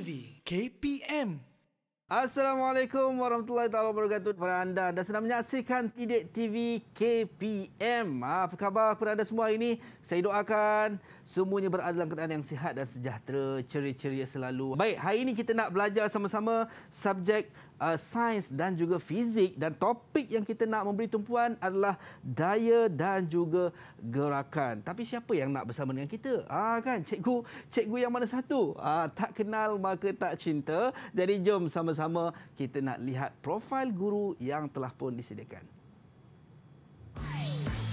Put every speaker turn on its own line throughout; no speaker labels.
TV KPM. Assalamualaikum warahmatullahi taala wabarakatuh kepada anda dan sedang menyaksikan Tidik TV KPM. Ah, apa khabar kepada anda semua hari ini? Saya doakan semuanya berada dalam keadaan yang sihat dan sejahtera, ceria-ceria selalu. Baik, hari ini kita nak belajar sama-sama subjek uh, sains dan juga fizik dan topik yang kita nak memberi tumpuan adalah daya dan juga gerakan. Tapi siapa yang nak bersama dengan kita? Ah kan, cikgu, cikgu yang mana satu? Ah tak kenal maka tak cinta. Jadi jom sama-sama kita nak lihat profil guru yang telah pun disediakan. Thank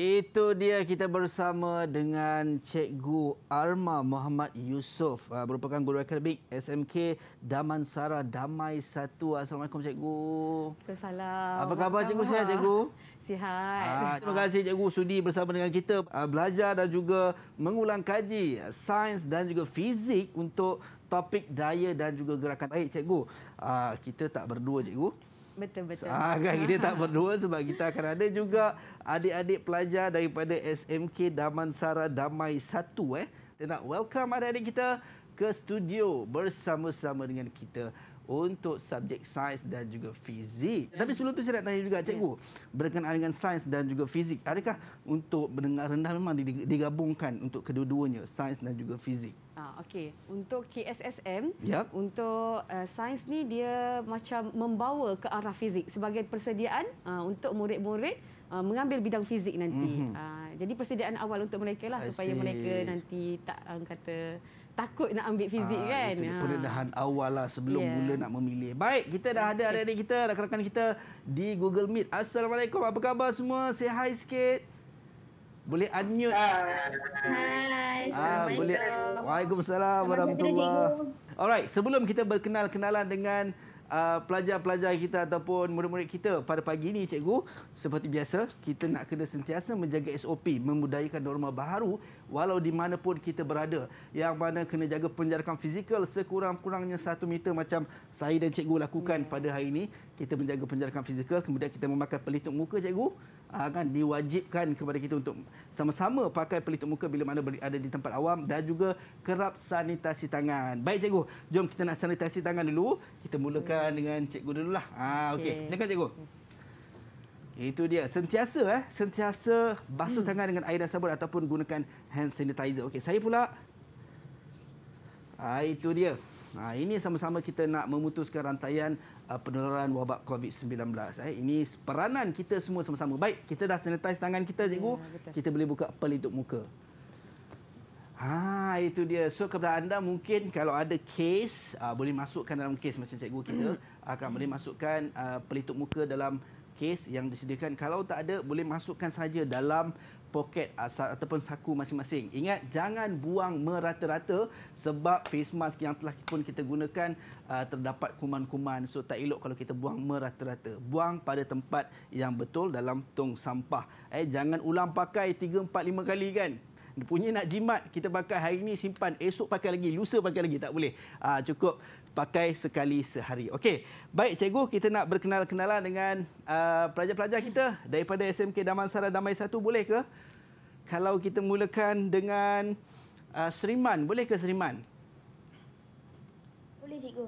Itu dia kita bersama dengan Cikgu Arma Muhammad Yusof uh, merupakan guru akademik SMK Damansara Damai Satu. Assalamualaikum Cikgu.
Assalamualaikum. Apa khabar Cikgu sihat Cikgu? Sihat. Ah,
terima kasih Cikgu sudi bersama dengan kita uh, belajar dan juga mengulang kaji uh, sains dan juga fizik untuk topik daya dan juga gerakan. Baik Cikgu, ah, kita tak berdua Cikgu.
Betul betul. Ah kan? kita
tak berdua sebab kita akan ada juga adik-adik pelajar daripada SMK Damansara Damai 1 eh. Kita nak welcome adik-adik kita ke studio bersama-sama dengan kita untuk subjek sains dan juga fizik. Ya. Tapi sebelum tu saya nak tanya juga cikgu, yeah. berkenaan dengan sains dan juga fizik, adakah untuk mendengar rendah memang digabungkan untuk kedua-duanya, sains dan juga fizik?
Ah, okey. Untuk KSSM, Ya. untuk uh, sains ni dia macam membawa ke arah fizik sebagai persediaan uh, untuk murid-murid ah, mengambil bidang fizik nanti. Mm-hmm. jadi persediaan awal untuk mereka lah supaya mereka nanti tak um, kata takut nak ambil fizik ha, kan. Itu ha.
awal lah sebelum yeah. mula nak memilih. Baik, kita dah ada adik-adik kita, rakan-rakan kita di Google Meet. Assalamualaikum, apa khabar semua? Say hi sikit. Boleh unmute. Hai, ah, Assalamualaikum. boleh. Waalaikumsalam. Warahmatullahi Alright, sebelum kita berkenal-kenalan dengan Uh, pelajar-pelajar uh, kita ataupun murid-murid kita pada pagi ini cikgu seperti biasa kita nak kena sentiasa menjaga SOP membudayakan norma baru walau di mana pun kita berada yang mana kena jaga penjarakan fizikal sekurang-kurangnya satu meter macam saya dan cikgu lakukan pada hari ini kita menjaga penjarakan fizikal kemudian kita memakai pelitup muka cikgu akan ah, diwajibkan kepada kita untuk sama-sama pakai pelitup muka bila mana berada di tempat awam dan juga kerap sanitasi tangan. Baik cikgu, jom kita nak sanitasi tangan dulu. Kita mulakan dengan cikgu dululah. Ha okey. Okay. Silakan cikgu. Hmm. Itu dia. Sentiasa eh, sentiasa basuh hmm. tangan dengan air dan sabun ataupun gunakan hand sanitizer. Okey, saya pula. Ha, itu dia. Ha, ini sama-sama kita nak memutuskan rantaian Uh, penularan wabak COVID-19. Eh, ini peranan kita semua sama-sama. Baik, kita dah sanitize tangan kita, cikgu. Ya, kita boleh buka pelitup muka. Ha, itu dia. So kepada anda mungkin kalau ada kes, uh, boleh masukkan dalam kes macam cikgu kita. Hmm. Uh, akan boleh masukkan pelitup muka dalam kes yang disediakan. Kalau tak ada, boleh masukkan saja dalam poket ataupun saku masing-masing. Ingat jangan buang merata-rata sebab face mask yang telah pun kita gunakan uh, terdapat kuman-kuman. So tak elok kalau kita buang merata-rata. Buang pada tempat yang betul dalam tong sampah. Eh jangan ulang pakai 3 4 5 kali kan. Punya nak jimat kita pakai hari ini simpan esok pakai lagi lusa pakai lagi tak boleh. Ah cukup pakai sekali sehari. Okey, baik cikgu kita nak berkenal-kenalan dengan uh, pelajar-pelajar uh, kita daripada SMK Damansara Damai 1 boleh ke? Kalau kita mulakan dengan uh, Seriman, boleh ke Seriman? Boleh cikgu.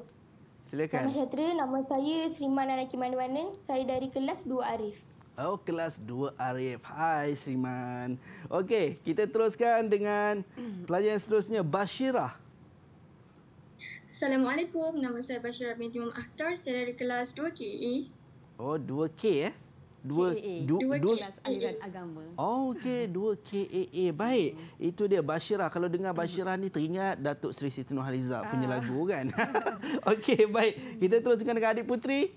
Silakan. Nama Syatri, nama saya Seriman Anaki Manwanan. Saya dari kelas 2 Arif. Oh, kelas 2 Arif. Hai Seriman. Okey, kita teruskan dengan pelajar yang seterusnya, Bashirah.
Assalamualaikum. Nama saya Bashara binti Muhammad Akhtar. Saya dari kelas 2K.
Oh, 2K eh? 2 2 kelas aliran agama. Oh, okey. 2KAA. Baik. Hmm. Itu dia, Bashira. Kalau dengar Bashira ni, teringat Datuk Seri Siti Nurhaliza ah. punya lagu, kan? okey, baik. Kita teruskan dengan Adik Putri.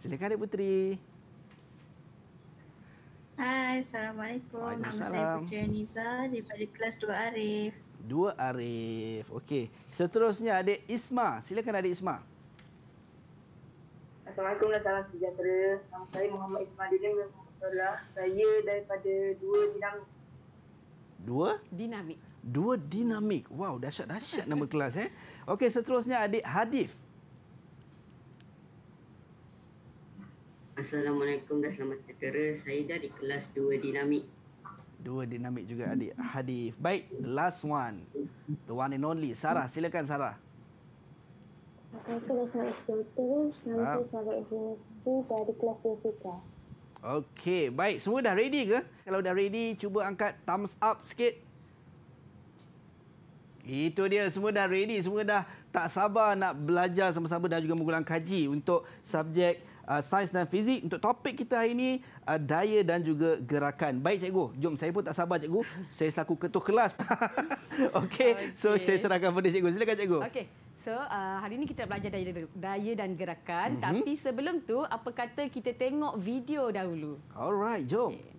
Silakan, Adik Putri. Silakan, Adik Putri.
Hai, Assalamualaikum. Waalaikumsalam. Nama saya Putri Aniza daripada kelas 2 Arif.
2 Arif. Okey. Seterusnya adik Isma. Silakan adik Isma.
Assalamualaikum dan salam sejahtera. Nama saya Muhammad Isma Dinam Saya daripada dua dinamik.
Dua? Dinamik. Dua dinamik. Wow, dahsyat-dahsyat nama kelas eh. Okey, seterusnya adik Hadif.
Assalamualaikum dan selamat sejahtera. Saya dari kelas 2 dinamik.
Dua dinamik juga adik Hadif. Baik, the last one. The one and only. Sarah, silakan Sarah. Assalamualaikum dan selamat sejahtera. Nama saya Sarah Ibn dari kelas 2 Fika. Ah. Okey, baik. Semua dah ready ke? Kalau dah ready, cuba angkat thumbs up sikit. Itu dia, semua dah ready. Semua dah tak sabar nak belajar sama-sama dan juga menggulang kaji untuk subjek Uh, sains dan fizik untuk topik kita hari ini uh, daya dan juga gerakan. Baik cikgu, jom saya pun tak sabar cikgu, saya selaku ketua kelas. Okey, okay. so saya serahkan kepada cikgu. Silakan cikgu. Okey.
So, uh, hari ini kita belajar daya, daya dan gerakan, mm -hmm. tapi sebelum tu apa kata kita tengok video dahulu.
Alright, jom. Okay.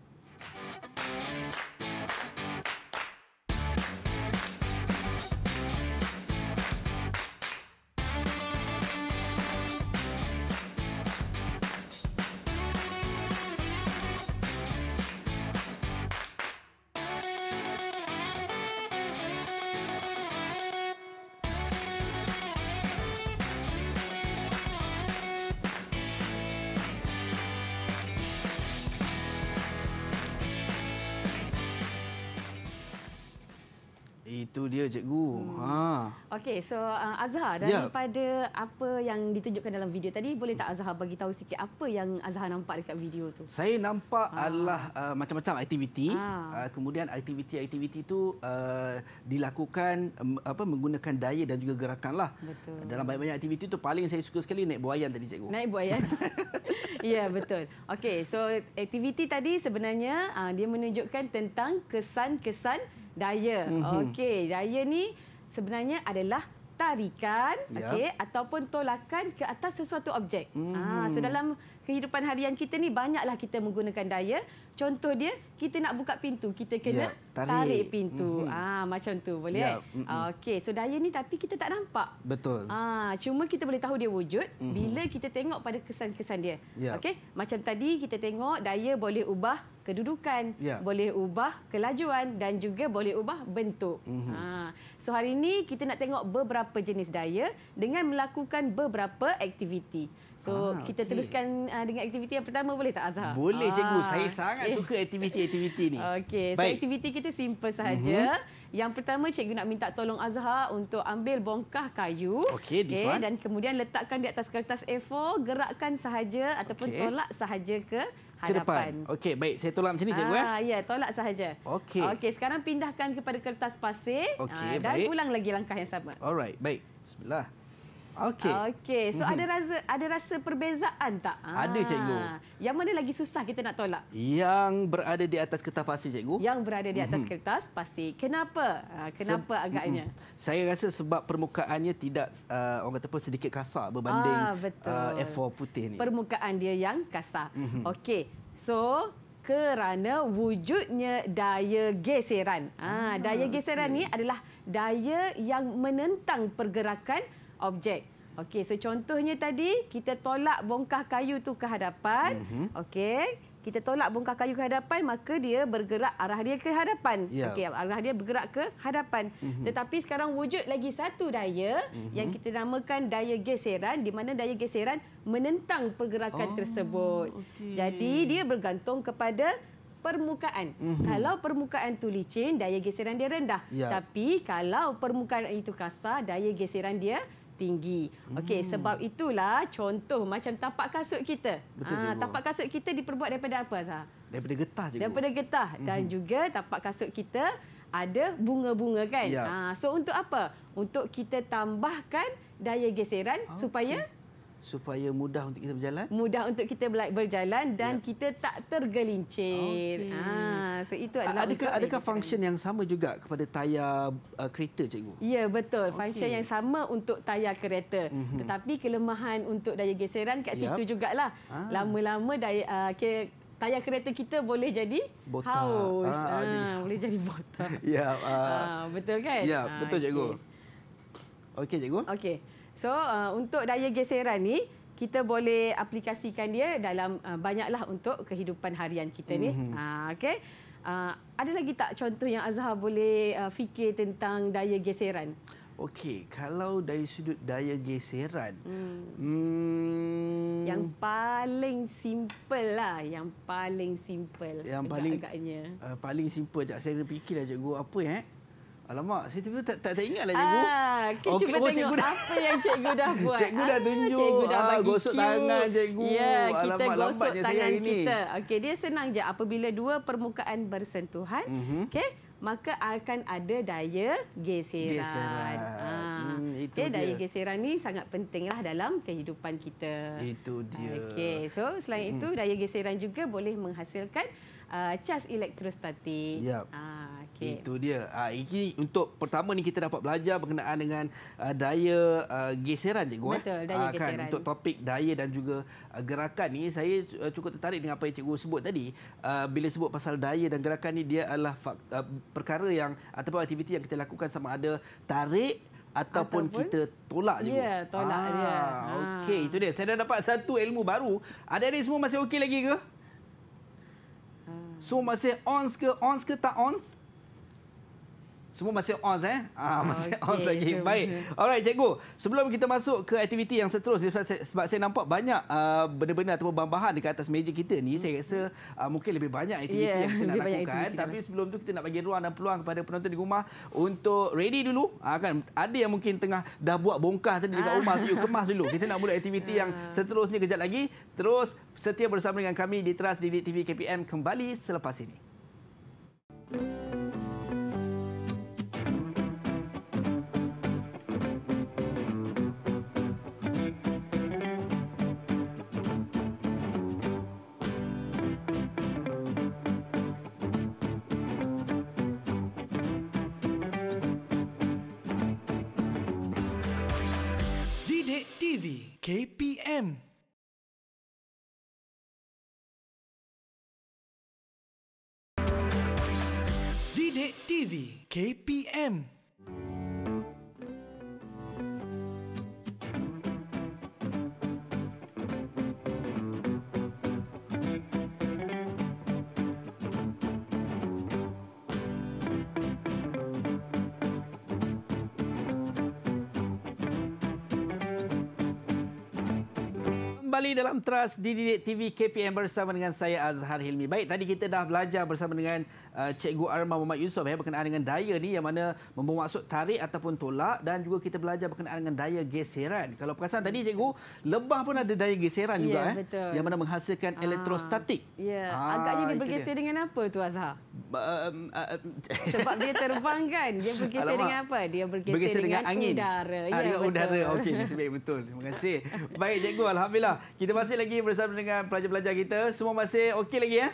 Hmm. Ha.
Okey, so uh, Azhar ya. daripada yeah. apa yang ditunjukkan dalam video tadi, boleh tak Azhar bagi tahu sikit apa yang Azhar nampak dekat video tu?
Saya nampak ha. adalah uh, macam-macam aktiviti. Ha. Uh, kemudian aktiviti-aktiviti itu uh, dilakukan um, apa menggunakan daya dan juga gerakanlah.
Betul. Dalam
banyak-banyak aktiviti itu paling saya suka sekali naik buayan tadi cikgu.
Naik buayan. Ya betul. Okey, so aktiviti tadi sebenarnya uh, dia menunjukkan tentang kesan-kesan Daya. Mhm. Okey, daya ni sebenarnya adalah tarikan ya. okey ataupun tolakan ke atas sesuatu objek. Hmm. Ha, so dalam kehidupan harian kita ni banyaklah kita menggunakan daya. Contoh dia, kita nak buka pintu, kita kena yeah, tarik. tarik pintu. Mm -hmm. Ah macam tu boleh. Yeah, mm -mm. Okey, so daya ni tapi kita tak nampak. Betul. Ah cuma kita boleh tahu dia wujud mm -hmm. bila kita tengok pada kesan-kesan dia. Yeah. Okey, macam tadi kita tengok daya boleh ubah kedudukan, yeah. boleh ubah kelajuan dan juga boleh ubah bentuk. Mm -hmm. Ah so hari ini kita nak tengok beberapa jenis daya dengan melakukan beberapa aktiviti. So ah, kita teruskan uh, dengan aktiviti yang pertama boleh tak Azhar? Boleh ah. cikgu. Saya sangat okay. suka
aktiviti-aktiviti ni. Okey. So Baik.
aktiviti kita simple sahaja. Uh mhm. -huh. Yang pertama cikgu nak minta tolong Azhar untuk ambil bongkah kayu. Okey, okay, dan kemudian letakkan di atas kertas A4, gerakkan sahaja ataupun okay. tolak sahaja ke ke
Okey, baik. Saya tolak macam ni, cikgu. Eh? Ah,
ya, yeah, tolak sahaja.
Okey. Okey,
sekarang pindahkan kepada kertas pasir Okey, ah, dan ulang lagi langkah yang sama.
Alright, baik. Bismillah. Okey. Okey. So mhm. ada rasa
ada rasa perbezaan tak? Ada ah, cikgu. Yang mana lagi susah kita nak tolak?
Yang berada di atas kertas pasir cikgu. Yang berada di atas mhm.
kertas pasir. Kenapa? Ah, kenapa Se- agaknya?
Mhm. Saya rasa sebab permukaannya tidak uh, orang kata pun sedikit kasar berbanding ah, uh, F4 putih ni.
Permukaan dia yang kasar. Okey. So kerana wujudnya daya geseran. Ah, daya geseran okay. ni adalah daya yang menentang pergerakan objek. Okey, so contohnya tadi kita tolak bongkah kayu tu ke hadapan. Mm-hmm. Okey, kita tolak bongkah kayu ke hadapan maka dia bergerak arah dia ke hadapan. Yeah. Okey, arah dia bergerak ke hadapan. Mm-hmm. Tetapi sekarang wujud lagi satu daya mm-hmm. yang kita namakan daya geseran di mana daya geseran menentang pergerakan oh, tersebut. Okay. Jadi dia bergantung kepada permukaan. Mm-hmm. Kalau permukaan tu licin, daya geseran dia rendah. Yeah. Tapi kalau permukaan itu kasar, daya geseran dia tinggi. Okey, hmm. sebab itulah contoh macam tapak kasut kita. Betul, ha, tapak kasut kita diperbuat daripada apa, Azhar?
Daripada getah, Cikgu. Daripada
getah. Dan mhm. juga tapak kasut kita ada bunga-bunga, kan? Ya. Ha, so, untuk apa? Untuk kita tambahkan daya geseran okay. supaya
supaya mudah untuk kita berjalan
mudah untuk kita berjalan dan ya. kita tak tergelincir okay. ha so itu adalah adakah adakah function yang sama
juga kepada tayar uh, kereta cikgu
ya betul function okay. yang sama untuk tayar kereta mm-hmm. tetapi kelemahan untuk daya geseran kat situ yep. jugalah ha. lama-lama daya uh, ke, tayar kereta kita boleh jadi botak haus. Ha, ha, boleh jadi botak
ya yeah, uh,
ha, betul kan ya yeah, ha, betul cikgu
okey okay, cikgu okey
So uh, untuk daya geseran ni kita boleh aplikasikan dia dalam uh, banyaklah untuk kehidupan harian kita ni. Mm-hmm. Uh, ha, okay. Uh, ada lagi tak contoh yang Azhar boleh uh, fikir tentang daya geseran?
Okey, kalau dari sudut daya geseran, hmm. Hmm. yang
paling simple lah, yang paling simple yang paling, agaknya.
Uh, paling simple, jadi saya fikir aja, gua apa eh? Alamak, saya tiba-tiba tak, tak, tak ingat lah cikgu. Ah, okay, oh, cuba oh, tengok dah, apa yang cikgu dah buat. Cikgu dah ah, tunjuk. cikgu dah ah, bagi ah, Gosok cue. tangan cikgu. Ya, kita Alamak, gosok tangan kita.
Okay, dia senang je. Apabila dua permukaan bersentuhan, mm -hmm. okey, maka akan ada daya geseran. Geseran. Ah. Hmm, okay, daya geseran ni sangat pentinglah dalam kehidupan kita. Itu
dia. Okay,
so selain mm. itu, daya geseran juga boleh menghasilkan uh, cas elektrostatik. Yep. Ah. Okay.
Itu dia. Ah ini untuk pertama ni kita dapat belajar berkenaan dengan uh, daya uh, geseran cikgu eh? Betul, daya uh, geseran. Kan? Untuk topik daya dan juga uh, gerakan ni saya uh, cukup tertarik dengan apa yang cikgu sebut tadi. Uh, bila sebut pasal daya dan gerakan ni dia adalah uh, perkara yang ataupun aktiviti yang kita lakukan sama ada tarik Ataupun, ataupun kita tolak juga. Ya, yeah, tolak ah, dia. Okey, itu dia. Saya dah dapat satu ilmu baru. Ada adik semua masih okey lagi ke? Semua so, masih ons ke? Ons ke tak ons? Ons. Semua masih on eh? Ah, ah masih okay, on lagi. Baik. Alright, cikgu. Sebelum kita masuk ke aktiviti yang seterusnya, sebab saya, sebab saya nampak banyak uh, benda-benda ataupun bahan-bahan dekat atas meja kita ni, saya mm-hmm. rasa uh, mungkin lebih banyak aktiviti yeah, yang kita nak lakukan. Tapi lah. sebelum tu, kita nak bagi ruang dan peluang kepada penonton di rumah untuk ready dulu. Uh, kan? Ada yang mungkin tengah dah buat bongkah tadi dekat rumah tu, you kemas dulu. Kita nak mula aktiviti yang seterusnya kejap lagi. Terus setia bersama dengan kami di Trust Didik TV KPM kembali selepas ini. Thank you. KPM. Didik TV KPM. kembali dalam Trust Dididik TV KPM bersama dengan saya Azhar Hilmi. Baik, tadi kita dah belajar bersama dengan uh, Cikgu Arma Muhammad Yusof ya, berkenaan dengan daya ni yang mana membawa maksud tarik ataupun tolak dan juga kita belajar berkenaan dengan daya geseran. Kalau perasan tadi Cikgu, lebah pun ada daya geseran juga. ya, eh, betul. Eh, yang mana menghasilkan ah. elektrostatik.
Yeah. Ah, Agaknya dia bergeser dia. dengan apa tu Azhar?
Um, uh, um,
Sebab dia terbang kan? Dia bergeser Alamak. dengan apa? Dia bergeser, bergeser dengan, dengan angin. udara. Ya, ah, ya, dengan betul. udara. Okey,
betul. Terima kasih. Baik, Cikgu. Alhamdulillah. Kita masih lagi bersama dengan pelajar-pelajar kita. Semua masih okey lagi ya? Eh?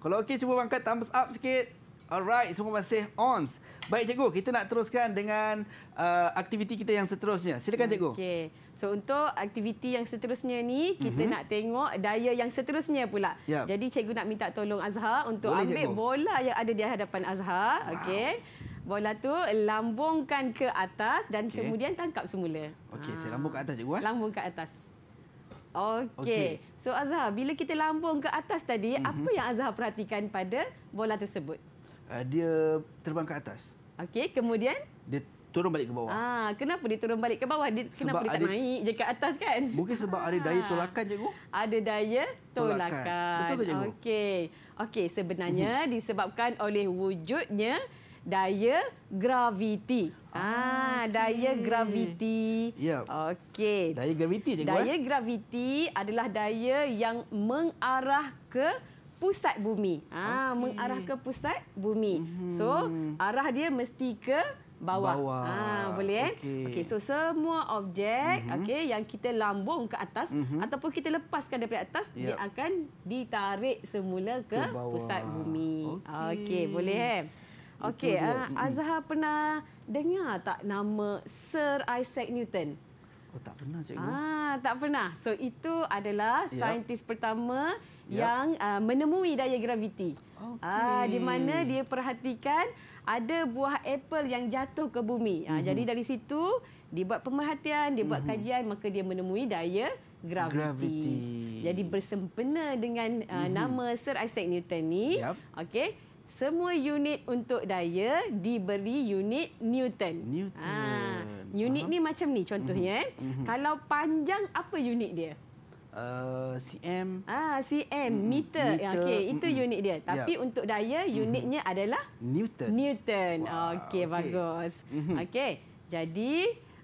Kalau okey cuba angkat thumbs up sikit. Alright, semua masih on. Baik cikgu, kita nak teruskan dengan uh, aktiviti kita yang seterusnya. Silakan cikgu.
Okey. So untuk aktiviti yang seterusnya ni, kita mm-hmm. nak tengok daya yang seterusnya pula. Yep. Ya. Jadi cikgu nak minta tolong Azhar untuk Boleh, ambil cikgu. bola yang ada di hadapan Azhar. Wow. Okey. Bola tu lambungkan ke atas dan okay. kemudian tangkap semula. Okey,
ha. saya ah. lambung ke atas cikgu eh. Lambung
ke atas. Okey. So Azhar, bila kita lambung ke atas tadi, mm-hmm. apa yang Azhar perhatikan pada bola tersebut?
Uh, dia terbang ke atas.
Okey, kemudian?
Dia turun balik ke bawah.
Ah, kenapa dia turun balik ke bawah? Dia, sebab kenapa dia ada, naik je ke atas kan? Mungkin
sebab ada daya ah. tolakan
cikgu. Ada daya tolakan. tolakan. Betul ke cikgu? Okey. Okey, sebenarnya disebabkan oleh wujudnya daya graviti. Ah, daya okay. graviti. Yep. Okey.
Daya graviti cikgu. Daya eh.
graviti adalah daya yang mengarah ke pusat bumi. Ah, okay. mengarah ke pusat bumi. Mm-hmm. So, arah dia mesti ke bawah. bawah. Ah, boleh okay. eh? Okey, so semua objek mm-hmm. okey yang kita lambung ke atas mm-hmm. ataupun kita lepaskan daripada atas yep. dia akan ditarik semula ke, ke pusat bumi. Okey, okay, boleh eh? Okey, uh, Azhar pernah dengar tak nama Sir Isaac Newton?
Oh, tak pernah cikgu.
Ah, tak pernah. So itu adalah yep. saintis pertama yep. yang uh, menemui daya graviti. Okay. Ah, di mana dia perhatikan ada buah apple yang jatuh ke bumi. Ah, mm-hmm. jadi dari situ dia buat pemerhatian, dia buat mm-hmm. kajian maka dia menemui daya graviti. Gravity. Jadi bersempena dengan uh, mm-hmm. nama Sir Isaac Newton ni. Yep. Okey semua unit untuk daya diberi unit Newton. Newton. Ha, unit Faham? ni macam ni contohnya. Mm -hmm. Kalau panjang apa unit dia? Uh, cm. Ah ha, cm mm -hmm. meter. Ya, meter. Okey mm -hmm. itu mhm. unit dia. Tapi yep. untuk daya mhm. unitnya mm -hmm. adalah Newton. Newton. Wow. Okey okay. bagus. Mm -hmm. Okey jadi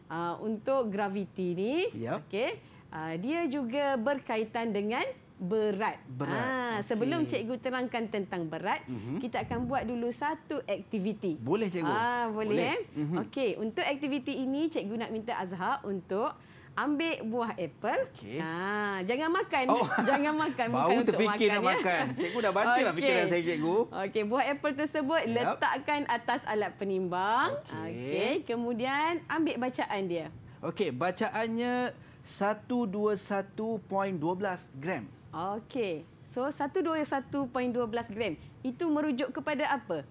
uh, untuk graviti ni yep. okey uh, dia juga berkaitan dengan berat. berat. Ha, ah, okay. Sebelum cikgu terangkan tentang berat, mm -hmm. kita akan buat dulu satu aktiviti. Boleh cikgu? Ha, boleh, boleh eh? Mm -hmm. Okey, untuk aktiviti ini cikgu nak minta Azhar untuk ambil buah apple. Okay. Ha, ah, jangan makan. Oh. Jangan makan. Bukan Baru untuk makan. Baru terfikir nak ya. makan. Cikgu
dah baca okay. fikiran saya cikgu.
Okey, buah apple tersebut yep. letakkan atas alat penimbang. Okey. Okay. Kemudian ambil bacaan dia.
Okey, bacaannya 121.12 gram.
Okey. So 121.12 gram. Itu merujuk kepada apa?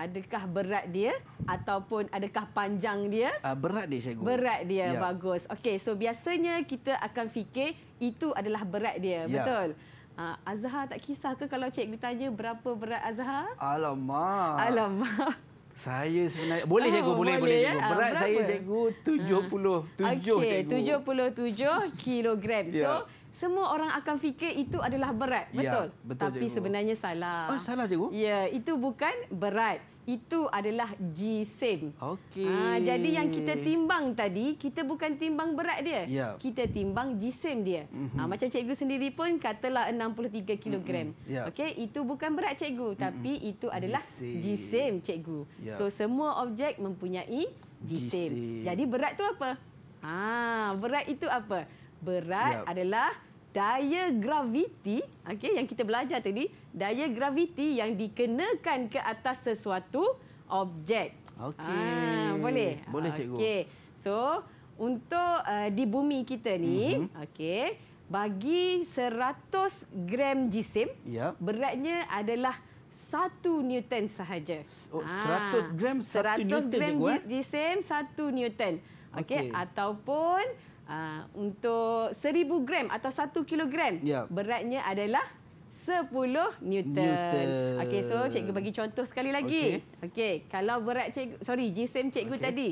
Adakah berat dia ataupun adakah panjang dia? Uh,
berat dia, Cikgu. Berat dia, yeah. bagus.
Okey, so biasanya kita akan fikir itu adalah berat dia, yeah. betul? Uh, Azhar tak kisah ke kalau Cikgu tanya berapa berat Azhar?
Alamak.
Alamak.
Saya sebenarnya boleh cikgu oh, boleh boleh, boleh ya? cikgu. Ah, berat Berapa? saya cikgu 77 okay, cikgu.
77 kilogram. Ya. So semua orang akan fikir itu adalah berat. Ya, betul? Tapi cikgu. sebenarnya salah. Oh, salah cikgu? Ya, itu bukan berat. Itu adalah G-same.
Okey. Ah, jadi yang kita
timbang tadi, kita bukan timbang berat dia. Ya. Kita timbang G-same dia. Mm -hmm. ha, macam cikgu sendiri pun katalah 63 kilogram. Mm -hmm. yeah. Okey, itu bukan berat cikgu. Mm -hmm. Tapi itu adalah G-same cikgu. Yeah. So, semua objek mempunyai G-same. Jadi berat tu apa? Ah, Berat itu apa? berat yep. adalah daya graviti okey yang kita belajar tadi daya graviti yang dikenakan ke atas sesuatu objek okey ah, boleh boleh cikgu okey so untuk uh, di bumi kita ni mm-hmm. okey bagi 100 gram jisim yep. beratnya adalah 1 newton sahaja oh, 100 ah, gram
1 newton 100 gram eh?
jisim 1 newton okey okay. ataupun Uh, untuk seribu gram atau satu kilogram yep. beratnya adalah sepuluh newton. newton. Okey so cikgu bagi contoh sekali lagi. Okey okay, kalau berat cikgu sorry jisim cikgu okay. tadi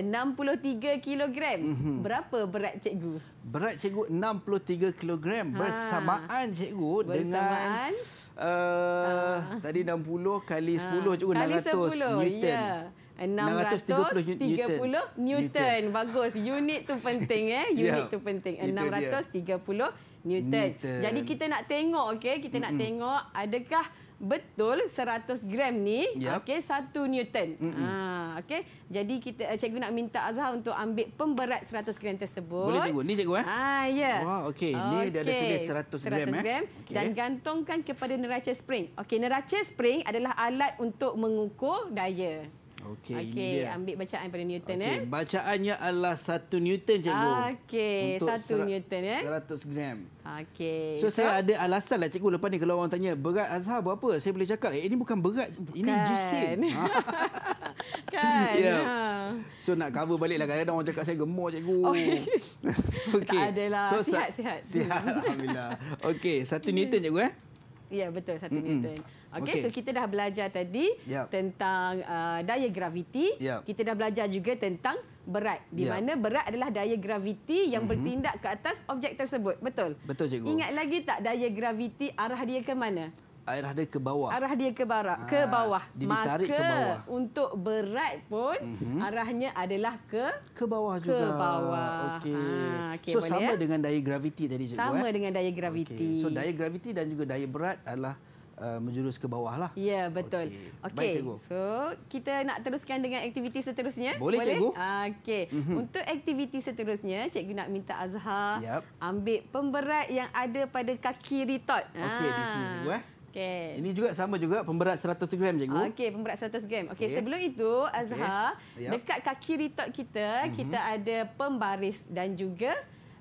63 eh, kilogram. Mm-hmm. Berapa berat cikgu?
Berat cikgu 63 kilogram ha. bersamaan cikgu bersamaan. dengan uh, ha. Ah. tadi 60 kali 10 ah. ha. cikgu kali 600 10. newton. Yeah.
630 Newton. Bagus. Unit tu penting eh. Ya. Unit yeah. tu penting. 630 Newton. Newton. Jadi kita nak tengok okey, kita mm-hmm. nak tengok adakah betul 100 gram ni yep. okey 1 Newton. Mm-hmm. Ha okey. Jadi kita eh, cikgu nak minta Azhar untuk ambil pemberat 100 gram tersebut. Boleh cikgu. Ni cikgu eh? Ha ya. Yeah. Wah okey. Okay. Ni dia ada tulis 100, 100 gram, eh? gram Okay. Dan gantungkan kepada neraca spring. Okey, neraca spring adalah alat untuk mengukur daya.
Okey, okay, ini dia. ambil
bacaan pada Newton. Okay, eh.
Bacaannya adalah satu Newton, cikgu. Okey, satu serat, Newton. Eh. 100 gram. Okey. So, so, saya ada alasan lah, cikgu. Lepas ni kalau orang tanya, berat Azhar berapa? Saya boleh cakap, eh, ini bukan berat. Bukan. Ini jusin. Kan? Yeah.
Ha. Kan, ya. Ya.
So nak cover balik lah kadang-kadang orang cakap saya gemuk cikgu. Oh. okay.
Tak adalah. So, sihat, sihat. Sihat,
Alhamdulillah. Okey, satu hmm. newton cikgu eh.
Ya, betul. Satu mm -mm. Newton. Okey, okay. so kita dah belajar tadi yep. Ya. tentang uh, daya graviti. Yep. Ya. Kita dah belajar juga tentang berat. Di yep. Ya. mana berat adalah daya graviti yang mm -hmm. bertindak ke atas objek tersebut. Betul? Betul, cikgu. Ingat lagi tak daya graviti arah dia ke mana?
arah dia ke bawah. Arah
dia ke bawah, ke bawah. Maka ke bawah. untuk berat pun mm-hmm. arahnya adalah ke ke bawah juga. Ke bawah. Okey. Ah, okay, so sama ya?
dengan daya graviti tadi cikgu. Sama eh? dengan daya graviti. Okay. So daya graviti dan juga daya berat adalah uh, menjurus ke bawah lah. Ya, yeah, betul. Okey. Okay.
So kita nak teruskan dengan aktiviti seterusnya. Boleh, Boleh? cikgu? Okey. Mm-hmm. Untuk aktiviti seterusnya, cikgu nak minta Azhar yep. ambil pemberat yang ada pada kaki ritot. Okey, ha. di sini ah. cikgu eh. Okey. Ini
juga sama juga pemberat 100 gram cikgu.
Okey, pemberat 100 gram. Okey, okay. sebelum itu Azhar, okay. yep. dekat kaki retort kita, mm -hmm. kita ada pembaris dan juga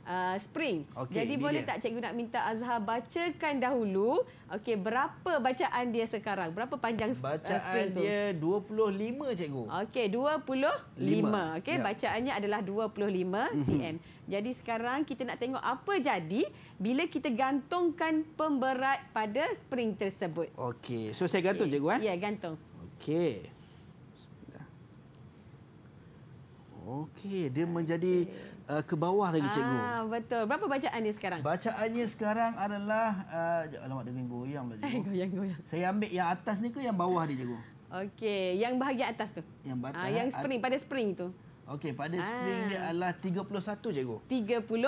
uh, spring. Okay, Jadi boleh dia. tak cikgu nak minta Azhar bacakan dahulu? Okey, berapa bacaan dia sekarang? Berapa panjang uh, bacaan spring dia?
Bacaan dia
25 cikgu. Okey, 25. Okey, yep. bacaannya adalah 25 mm -hmm. cm. Jadi sekarang kita nak tengok apa jadi bila kita gantungkan pemberat pada spring tersebut.
Okey. So saya gantung okay. cikgu
eh? Ya, gantung.
Okey. Okey, dia menjadi uh, ke bawah lagi cikgu. Ah,
betul. Berapa bacaan dia sekarang?
Bacaannya sekarang adalah uh, eh, alamat dia goyang goyanglah cikgu. Goyang goyang. Saya ambil yang atas ni ke yang bawah dia cikgu?
Okey, yang bahagian atas tu.
Yang bahagian Ah, yang eh, spring
pada spring tu.
Okey, pada spring ah. dia adalah 31, cikgu.
31. Yep.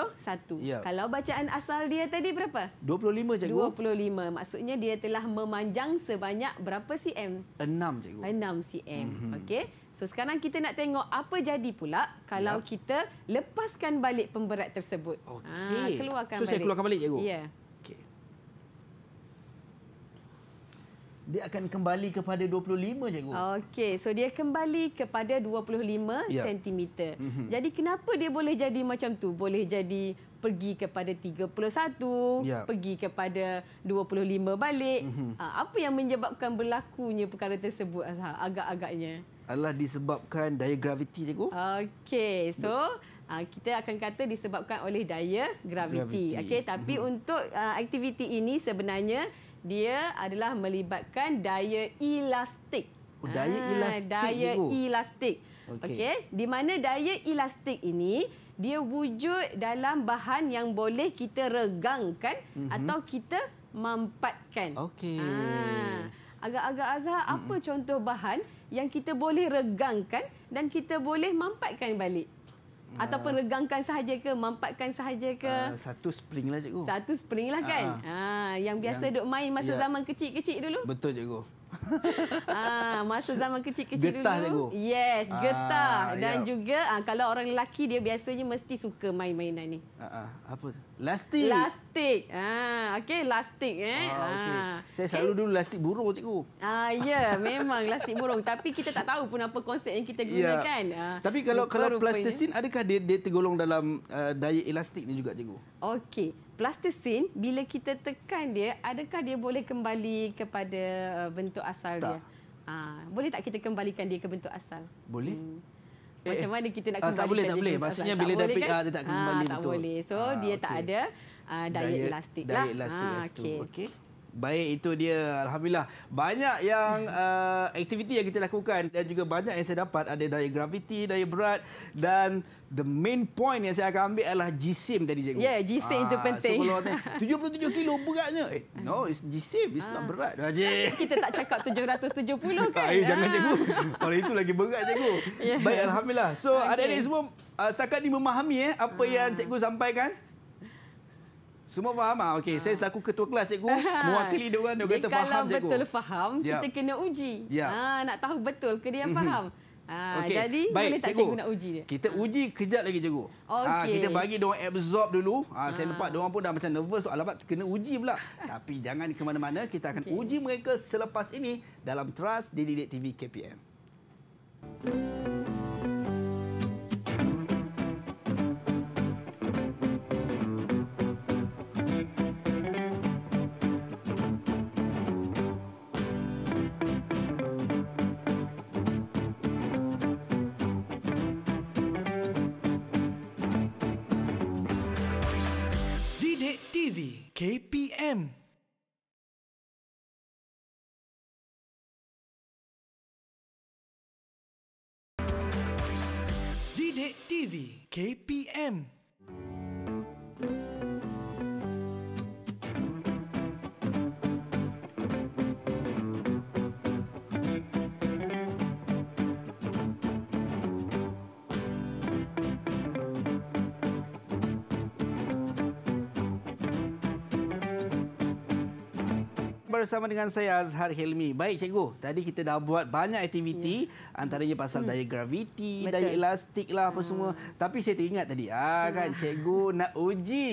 Ya. Kalau bacaan asal dia tadi berapa?
25, cikgu.
25. Maksudnya dia telah memanjang sebanyak berapa cm?
6, cikgu.
6 cm. Mm -hmm. Okey. So sekarang kita nak tengok apa jadi pula kalau yep. Ya. kita lepaskan balik pemberat tersebut. Okey. Ah, keluarkan so, balik. So saya keluarkan balik, cikgu. Ya. Yeah.
dia akan kembali kepada 25 cikgu.
Okey, so dia kembali kepada 25 ya. cm. Mm -hmm. Jadi kenapa dia boleh jadi macam tu? Boleh jadi pergi kepada 31, ya. pergi kepada 25 balik. Mm -hmm. Apa yang menyebabkan berlakunya perkara tersebut agak-agaknya?
Adalah disebabkan daya graviti cikgu.
Okey, so ah, kita akan kata disebabkan oleh daya graviti. graviti. Okey, tapi mm -hmm. untuk ah, aktiviti ini sebenarnya dia adalah melibatkan daya elastik. Oh, daya ah, elastik. Ha, daya juga. elastik. Okey. Okay. Di mana daya elastik ini dia wujud dalam bahan yang boleh kita regangkan mm -hmm. atau kita mampatkan. Okey. Ah. Agak-agak Azhar, mm -mm. apa mhm. contoh bahan yang kita boleh regangkan dan kita boleh mampatkan balik? Ah. Atau regangkan sahaja ke mampatkan sahaja ke uh,
satu spring lah cikgu satu
spring lah kan uh, uh, yang biasa yang, duk main masa yeah. zaman kecil-kecil dulu betul cikgu ah, masa zaman kecil-kecil dulu. Ah, getah Yes, getah. Ah, Dan yeah. juga ah, kalau orang lelaki dia biasanya mesti suka main mainan ni.
Ah, ah, apa? Lastik.
Lastik. Ah, okey, lastik eh. Ah, okay. Ah.
Saya selalu dulu lastik burung cikgu.
Ah, ya, yeah, memang lastik burung tapi kita tak tahu pun apa konsep yang kita ya. gunakan. Yeah. Ah, tapi kalau kalau plastisin
adakah dia, dia tergolong dalam uh, daya elastik ni juga cikgu?
Okey plastisin bila kita tekan dia adakah dia boleh kembali kepada uh, bentuk asal tak. dia ha, boleh tak kita kembalikan dia ke bentuk asal boleh hmm. Eh, Macam mana kita nak ah, kembalikan Tak boleh, tak boleh. Maksudnya bila boleh, dah pick dia tak kan? ah, kembali ha, tak boleh. So, ha, dia tak ada uh, diet elastik lah. Diet elastik, ha, okay. okay.
Baik itu dia alhamdulillah banyak yang uh, aktiviti yang kita lakukan dan juga banyak yang saya dapat ada daya graviti daya berat dan the main point yang saya akan ambil adalah jisim tadi cikgu. Ya, yeah, jisim ah, itu penting. So, kalau 77 kilo beratnya. Eh, no, it's jisim, it's ah. not berat. Haji.
Kita tak cakap 770 kan. Eh, jangan ah. cikgu.
Kalau itu lagi berat cikgu. Yeah. Baik alhamdulillah. So, okay. adik-adik semua uh, setakat ini memahami eh apa ah. yang cikgu sampaikan. Semua faham ah. Okey, ha. saya selaku ketua kelas cikgu mewakili dia orang dia kata kalau faham cikgu. Kalau betul faham,
yep. Ya. kita kena uji. Yep. Ha ah, nak tahu betul ke dia mhm. faham. Ha, ah, okay. jadi Baik, boleh tak cikgu. cikgu nak uji dia?
Kita uji kejap lagi cikgu. Ah, okay. Ha, kita bagi dia orang absorb dulu. Ha, ha. saya nampak dia pun dah macam nervous soal apa kena uji pula. Tapi jangan ke mana-mana, kita akan okay. uji mereka selepas ini dalam Trust di Didik TV KPM. Hmm. KPM. Didik TV KPM. bersama dengan saya Azhar Helmi. Baik cikgu, tadi kita dah buat banyak aktiviti hmm. antaranya pasal hmm. daya graviti, Betul. daya elastik lah apa hmm. semua. Tapi saya teringat tadi ah hmm. kan cikgu nak uji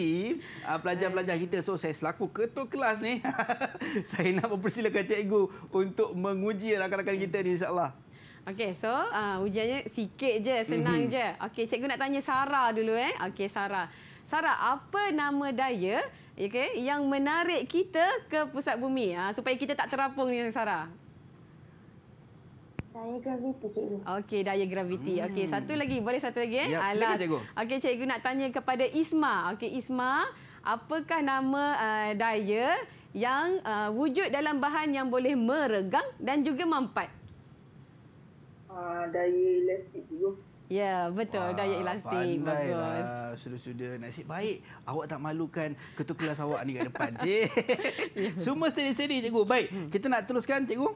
ah, pelajar-pelajar kita. So saya selaku ketua kelas ni saya nak mempersilakan cikgu untuk menguji rakan-rakan kita ni Insyaallah. allah
Okey, so uh, ujiannya sikit je, senang mm-hmm. je. Okey, cikgu nak tanya Sarah dulu eh. Okey, Sarah. Sarah, apa nama daya okay, yang menarik kita ke pusat bumi ha, supaya kita tak terapung ni Sarah. Daya graviti cikgu. Okey, daya graviti. Hmm. Okey, satu lagi, boleh satu lagi eh? Ya, ah, silakan cikgu. Okey, cikgu nak tanya kepada Isma. Okey, Isma, apakah nama uh, daya yang uh, wujud dalam bahan yang boleh meregang dan juga mampat? Uh, ah, daya elastik cikgu. Ya, yeah, betul. Daya elastik. Pandai lah.
Sudah-sudah. Nasib baik. Awak tak malukan ketuk kelas awak ni kat depan. Semua steady-steady, cikgu. Baik. Kita nak teruskan, cikgu.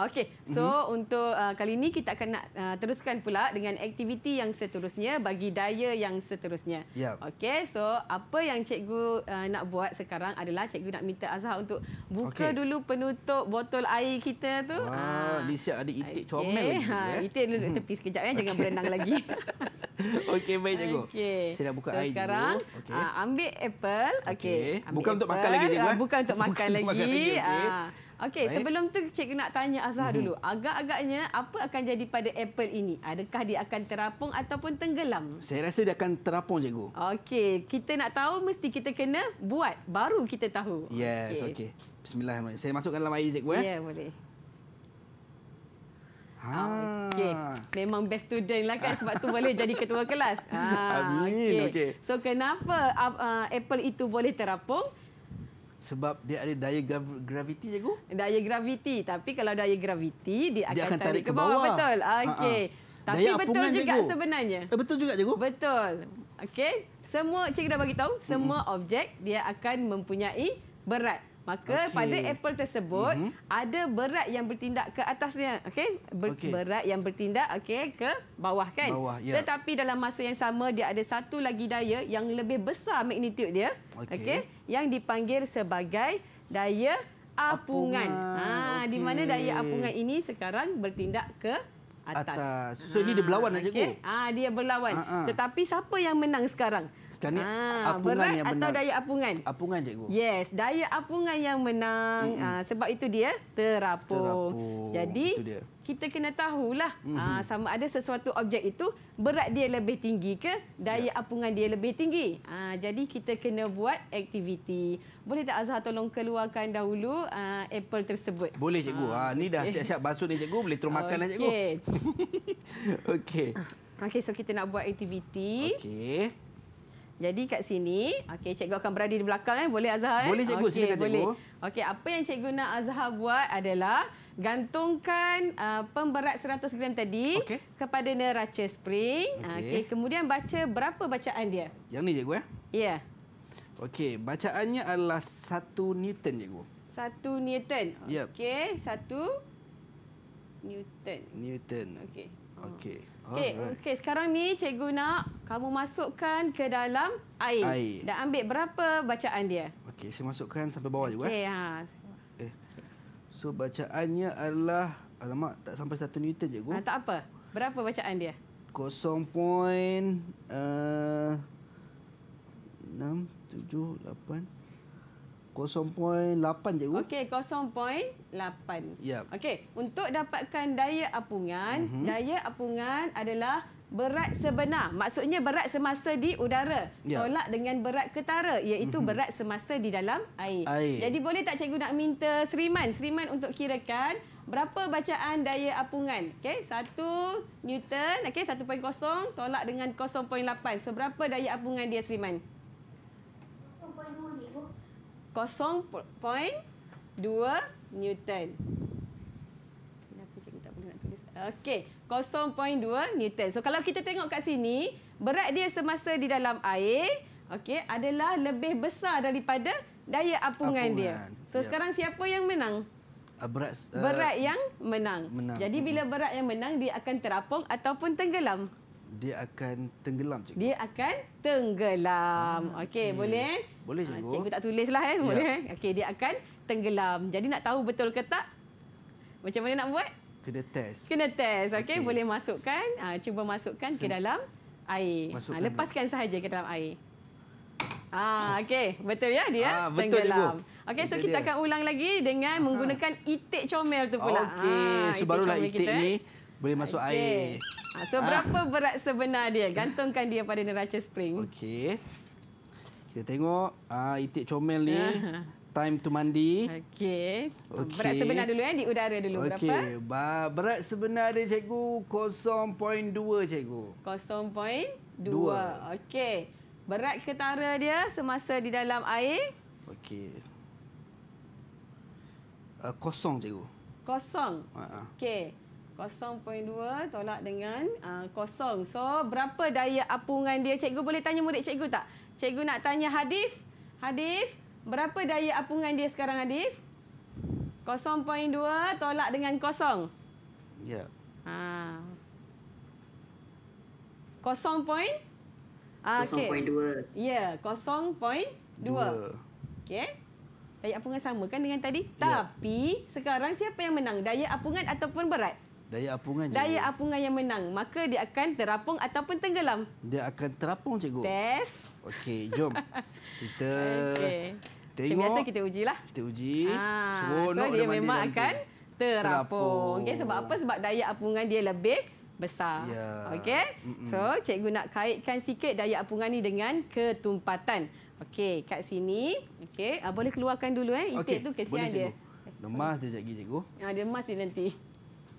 Okey, so mm-hmm. untuk uh, kali ini kita akan nak uh, teruskan pula dengan aktiviti yang seterusnya bagi daya yang seterusnya. Yep. Ya. Okey, so apa yang cikgu uh, nak buat sekarang adalah cikgu nak minta Azhar untuk buka okay. dulu penutup botol air kita tu. Ah, ha. ni
siap ada itik okay. comel lagi. Ha, eh. itik
dulu tepi sekejap ya, eh. okay. jangan berenang lagi.
Okey, baik cikgu.
Okay. Saya nak buka so, air sekarang, dulu. Sekarang okay. Uh, ambil apple. Okey. Okay. Bukan apple. untuk makan lagi cikgu. Eh? Ah, bukan untuk makan lagi. Okay. Uh, ah. Okey, sebelum tu cikgu nak tanya Azhar hmm. dulu. Agak-agaknya apa akan jadi pada Apple ini? Adakah dia akan terapung ataupun tenggelam?
Saya rasa dia akan terapung cikgu.
Okey, kita nak tahu mesti kita kena buat baru kita tahu. Yes, okey. Okay.
Bismillahirrahmanirrahim. Saya masukkan dalam air cikgu eh? ya. Ya, yeah, boleh. Ha. Ah, okay.
Memang best student lah kan sebab tu boleh jadi ketua kelas. Ha. Amin. Okay. Okay. So kenapa uh, uh, Apple itu boleh terapung?
sebab dia ada daya grav- graviti
cikgu? Daya graviti. Tapi kalau daya graviti, dia, dia akan tarik, tarik ke, bawah. Betul. Okey. Tapi daya betul juga cikgu. sebenarnya. Eh, betul juga cikgu? Betul. Okey. Semua cikgu dah bagi tahu, semua objek dia akan mempunyai berat. Maka okay. pada apple tersebut mm -hmm. ada berat yang bertindak ke atasnya. Okey, Ber okay. berat yang bertindak okey ke bawah kan? Bawah, yeah. Tetapi dalam masa yang sama dia ada satu lagi daya yang lebih besar magnitude dia. Okey, okay? yang dipanggil sebagai daya apungan. apungan. Ha, okay. di mana daya apungan ini sekarang bertindak ke atas. atas.
So ha, ini dia ah, berlawan okay. cikgu. Ah ha,
dia berlawan. Ha, ha. Tetapi siapa yang menang sekarang?
Sekarang ha, apungan berat yang menang. Atau daya apungan? Apungan cikgu.
Yes, daya apungan yang menang. Mm -hmm. ha, sebab itu dia terapung. terapung. Jadi dia. kita kena tahulah mm -hmm. ha, sama ada sesuatu objek itu berat dia lebih tinggi ke daya yeah. apungan dia lebih tinggi. Ha, jadi kita kena buat aktiviti. Boleh tak Azhar tolong keluarkan dahulu uh, apple tersebut? Boleh cikgu. Ha, ha ni dah siap-siap
basuh ni cikgu, boleh terus makanlah okay. cikgu. Okey. Okey.
Okey, so kita nak buat aktiviti. Okey. Jadi kat sini, okey cikgu akan berada di belakang eh. Boleh Azhar? Eh? Boleh cikgu, okay, silakan cikgu. Okey, apa yang cikgu nak Azhar buat adalah gantungkan uh, pemberat 100 gram tadi okay. kepada neraca spring. Okey, okay, kemudian baca berapa bacaan dia? Yang ni cikgu ya? Eh? Ya. Yeah.
Okey, bacaannya adalah satu Newton, cikgu.
Satu Newton? Yep. Okey, satu Newton.
Newton. Okey. Oh. Okey. Okey, right. okay,
sekarang ni cikgu nak kamu masukkan ke dalam air. air. Dan ambil berapa bacaan dia?
Okey, saya masukkan sampai bawah juga. Eh. Okey, eh. ha. Eh. So bacaannya adalah alamak tak sampai satu Newton cikgu. Ha,
tak apa. Berapa bacaan dia?
0. Uh, 6 0.8 cikgu. Okey,
0.8. Yep. Okey, untuk dapatkan daya apungan, mm -hmm. daya apungan adalah berat sebenar. Maksudnya berat semasa di udara yep. tolak dengan berat ketara iaitu mm -hmm. berat semasa di dalam air. air. Jadi boleh tak cikgu nak minta Sriman, Sriman untuk kirakan berapa bacaan daya apungan? Okey, 1 Newton, okey 1.0 tolak dengan 0.8. So berapa daya apungan dia Sriman? 0.2 Newton. Kenapa cikgu tak boleh nak tulis? Okey, 0.2 Newton. So kalau kita tengok kat sini, berat dia semasa di dalam air okey adalah lebih besar daripada daya apungan, apungan. dia. So ya. sekarang siapa yang menang?
Ah, berat, uh, berat eh, yang
menang. menang. Jadi bila berat yang menang dia akan terapung ataupun tenggelam
dia akan tenggelam cikgu.
Dia akan tenggelam. Ah, Okey, okay. boleh? Eh?
Boleh cikgu. Ah, cikgu tak tulislah kan, ya. boleh? Eh?
Okey, dia akan tenggelam. Jadi nak tahu betul ke tak? Macam mana nak buat? Kena test. Kena test. Okey, okay. boleh masukkan. Ah, cuba masukkan ke dalam air. Ha, lepaskan sahaja ke dalam air. Ah, okey. Betul ya dia? Ah, betul tenggelam. Cikgu. Okey, so kita akan ulang lagi dengan ah. menggunakan itik comel tu pula. Okey, ha, so itik barulah itik kita. ni
boleh masuk okay. air. Ah, so ah. berapa
berat sebenar dia? Gantungkan dia pada neraca spring.
Okey. Kita tengok ah itik comel ni ah. time to mandi.
Okey.
Okay. Berat sebenar dulu kan
di udara dulu okay. berapa?
Okey. Berat sebenar dia cikgu 0.2 cikgu.
0.2. Okey. Berat ketara dia semasa di dalam air?
Okey. Uh, kosong cikgu.
Kosong. Uh -huh. Okey. 0.2 tolak dengan uh, kosong. So berapa daya apungan dia? Cikgu boleh tanya murid cikgu tak? Cikgu nak tanya Hadif. Hadif, berapa daya apungan dia sekarang Hadif? 0.2 tolak dengan kosong.
Ya. Ha. Ah.
0. Kosong point? Ah, okay. 0.2. Ya, 0.2. Okey. Daya apungan sama kan dengan tadi? Ya. Tapi sekarang siapa yang menang? Daya apungan ataupun berat?
Daya apungan je. Daya
apungan yang menang. Maka dia akan terapung ataupun tenggelam.
Dia akan terapung, cikgu. Test. Okey, jom. Kita okay. tengok. Macam biasa kita ujilah. Kita uji. Ha. So, dia memang dia akan
terapung. terapung. Okay, sebab apa? Sebab daya apungan dia lebih besar. Ya. Okey? So, cikgu nak kaitkan sikit daya apungan ni dengan ketumpatan. Okey, kat sini. Okey, ah, boleh keluarkan dulu. Eh. Itik okay. tu kesian boleh, dia.
Lemas dia sekejap cikgu.
Ha, dia lemas dia nanti.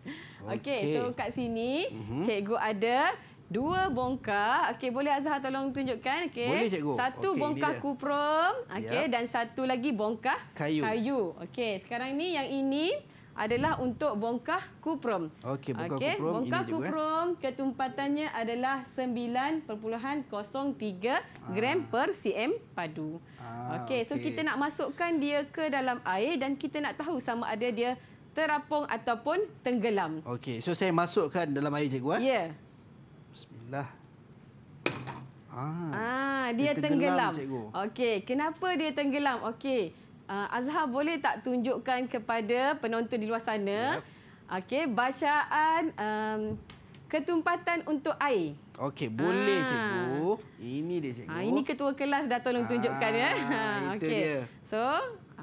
Okey, okay, so kat
sini uh-huh. cikgu ada dua bongkah. Okey, boleh Azhar tolong tunjukkan? Okey. Satu okay, bongkah kuprum, okey yep. Ya. dan satu lagi bongkah kayu. Kayu. Okey, sekarang ni yang ini adalah untuk bongkah kuprum.
Okey, bongkah okay. kuprum. Bongkah eh. kuprum
juga, ketumpatannya adalah 9.03 ah. gram per cm padu. Ah, okey, so kita nak masukkan dia ke dalam air dan kita nak tahu sama ada dia terapung ataupun tenggelam.
Okey, so saya masukkan dalam air cikgu eh. Ya. Yeah. Bismillah. Ah,
ah dia, dia tenggelam. tenggelam. Okey, kenapa dia tenggelam? Okey. Uh, Azhar boleh tak tunjukkan kepada penonton di luar sana? Yep. Okey, bacaan um, ketumpatan untuk air.
Okey, boleh ah. cikgu. Ini dia cikgu. Ah, ini
ketua kelas dah tolong ah, tunjukkan ya. Ah, okey. So,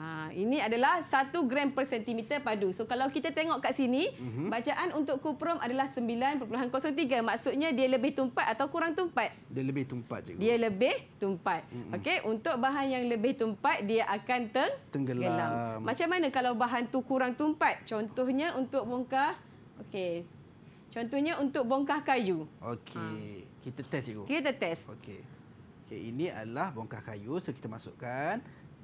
Ha, ini adalah 1 gram per sentimeter padu. So kalau kita tengok kat sini, uh-huh. bacaan untuk kuprum adalah 9.03. Maksudnya dia lebih tumpat atau kurang tumpat?
Dia lebih tumpat cikgu. Dia
lebih tumpat. Uh-huh. Okey, untuk bahan yang lebih tumpat dia akan teng- tenggelam. tenggelam. Macam mana kalau bahan tu kurang tumpat? Contohnya untuk bongkah Okey. Contohnya untuk bongkah kayu.
Okey. Ha. Kita test cikgu. Kita test. Okey. Okey, ini adalah bongkah kayu. So kita masukkan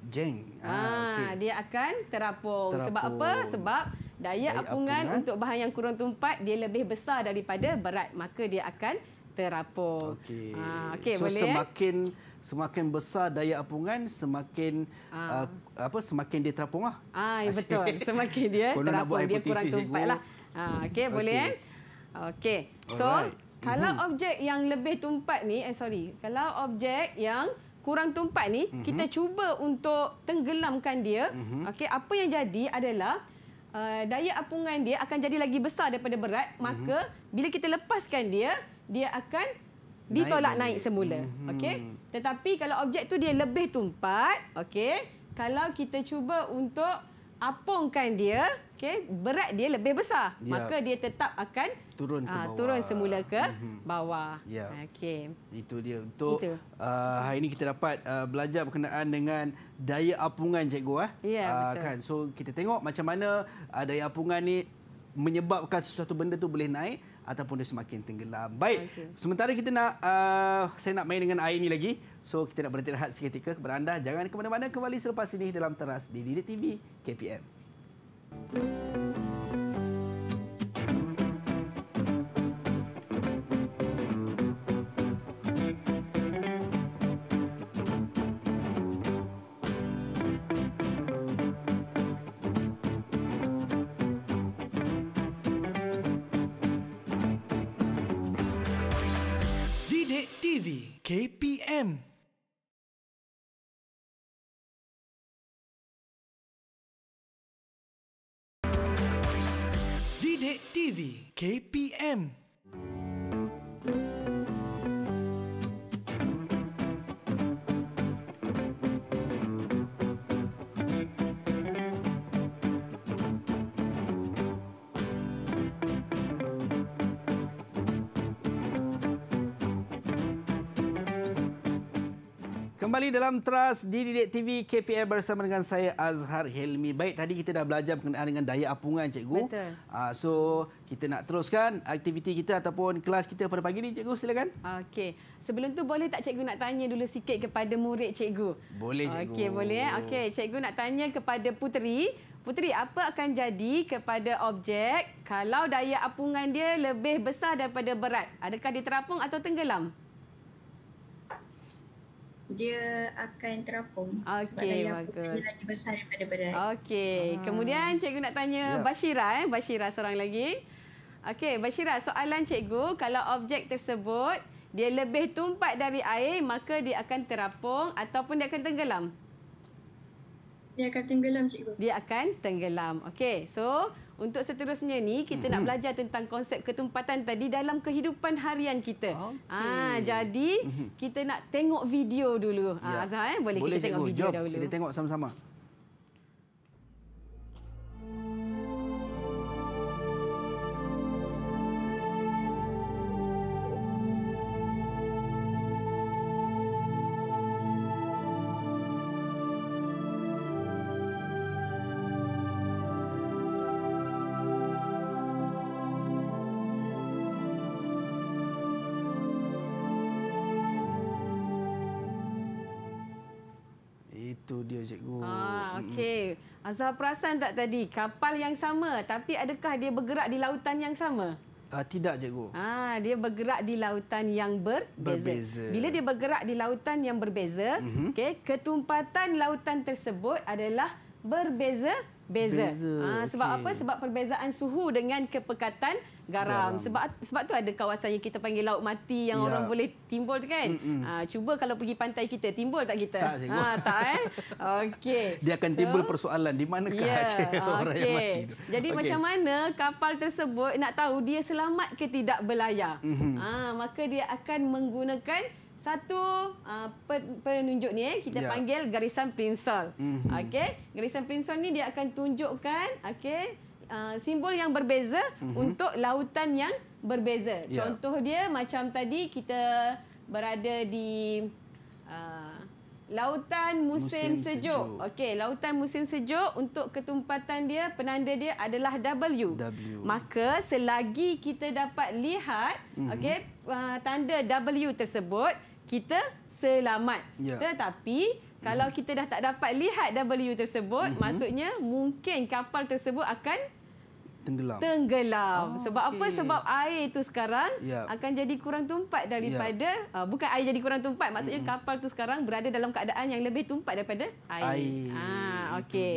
jeng. Ah, ah okay.
dia akan terapung. terapung. Sebab apa? Sebab daya, daya apungan, apungan untuk bahan yang kurang tumpat dia lebih besar daripada berat, maka dia akan terapung. Okey. Ah, okay, so boleh, eh? semakin
eh? semakin besar daya apungan semakin ah. uh, apa semakin dia terapunglah. Ah ya betul.
Semakin dia terapung dia kurang tumpatlah. Ah okey okay. boleh eh. Okey. So Alright. kalau mm-hmm. objek yang lebih tumpat ni eh sorry, kalau objek yang kurang tumpat ni, mm -hmm. kita cuba untuk tenggelamkan dia. Mm -hmm. Okey, apa yang jadi adalah uh, daya apungan dia akan jadi lagi besar daripada berat. Mhm. Maka mm -hmm. bila kita lepaskan dia, dia akan
ditolak naik, naik semula.
Mm -hmm. Okey. Tetapi kalau objek tu dia lebih tumpat, okey, kalau kita cuba untuk apungkan dia, okay, berat dia lebih besar. Ya. Maka dia tetap akan turun ke ah, bawah. turun semula ke mhm. bawah. Ya. Okay.
Itu dia. Untuk Itu. Uh, hari ini kita dapat uh, belajar berkenaan dengan daya apungan cikgu. Eh. Ya, uh, Kan? So, kita tengok macam mana uh, daya apungan ini menyebabkan sesuatu benda tu boleh naik ataupun dia semakin tenggelam. Baik, okay. sementara kita nak uh, saya nak main dengan air ini lagi. So kita nak berhenti rehat seketika kepada anda. Jangan ke mana-mana kembali selepas ini dalam teras di Didik TV KPM. Thank you. Cik TV KPM Didik TV KPM Kembali dalam Trust di Didik TV KPM bersama dengan saya Azhar Helmi. Baik, tadi kita dah belajar berkenaan dengan daya apungan, Cikgu. Betul. Ah, so, kita nak teruskan aktiviti kita ataupun kelas kita pada pagi ini, Cikgu. Silakan.
Okey. Sebelum tu boleh tak Cikgu nak tanya dulu sikit kepada murid, Cikgu? Boleh, Cikgu. Okey, boleh. Eh? Okey, Cikgu nak tanya kepada Puteri. Puteri, apa akan jadi kepada objek kalau daya apungan dia lebih besar daripada berat? Adakah dia terapung atau tenggelam? dia akan terapung okay, sebab daya lagi besar daripada badan. Okey. Hmm. Kemudian cikgu nak tanya yeah. Bashira eh, Bashira seorang lagi. Okey, Bashira, soalan cikgu, kalau objek tersebut dia lebih tumpat dari air, maka dia akan terapung ataupun dia akan tenggelam? Dia akan tenggelam, cikgu. Dia akan tenggelam. Okey, so untuk seterusnya ni kita hmm. nak mhm. belajar tentang konsep ketumpatan tadi dalam kehidupan harian kita. Okay. Ah, jadi mhm. kita nak tengok video dulu. Ah, ya. Ah, Azhar, eh? boleh, boleh kita cikgu. tengok video Jom.
dahulu? kita tengok sama-sama. Oh, ah, okey.
Azhar perasan tak tadi kapal yang sama tapi adakah dia bergerak di lautan yang sama?
Uh, tidak, cikgu.
Ah, dia bergerak di lautan yang berbeza. berbeza. Bila dia bergerak di lautan yang berbeza, uh mhm. -huh. okey, ketumpatan lautan tersebut adalah berbeza Beza. Beza. Ha, sebab okay. apa? Sebab perbezaan suhu dengan kepekatan garam. garam. Sebab sebab tu ada kawasan yang kita panggil laut mati yang ya. orang boleh timbul tu kan? Ha, cuba kalau pergi pantai kita, timbul tak kita? Tak, ha, tak eh? Okey. Dia akan timbul
persoalan di manakah yeah. Aceh orang yang mati tu. Jadi okay. macam mana
kapal tersebut nak tahu dia selamat ke tidak berlayar? Mm -hmm. ha, maka dia akan menggunakan satu uh, penunjuk ni eh kita yeah. panggil garisan pensel. Mm-hmm. Okey, garisan pensel ni dia akan tunjukkan okey uh, simbol yang berbeza mm-hmm. untuk lautan yang berbeza. Yeah. Contoh dia macam tadi kita berada di uh, lautan musim, musim sejuk. sejuk. Okey, lautan musim sejuk untuk ketumpatan dia penanda dia adalah W. w. Maka selagi kita dapat lihat mm-hmm. okey uh, tanda W tersebut, kita selamat. Ya. Tetapi kalau kita dah tak dapat lihat W tersebut, mm-hmm. maksudnya mungkin kapal tersebut akan tenggelam. Tenggelam. Oh, Sebab okay. apa? Sebab air itu sekarang yep. Ya. akan jadi kurang tumpat ya. daripada yep. uh, bukan air jadi kurang tumpat, maksudnya mm-hmm. kapal tu sekarang berada dalam keadaan yang lebih tumpat daripada air. air. Ah, okey.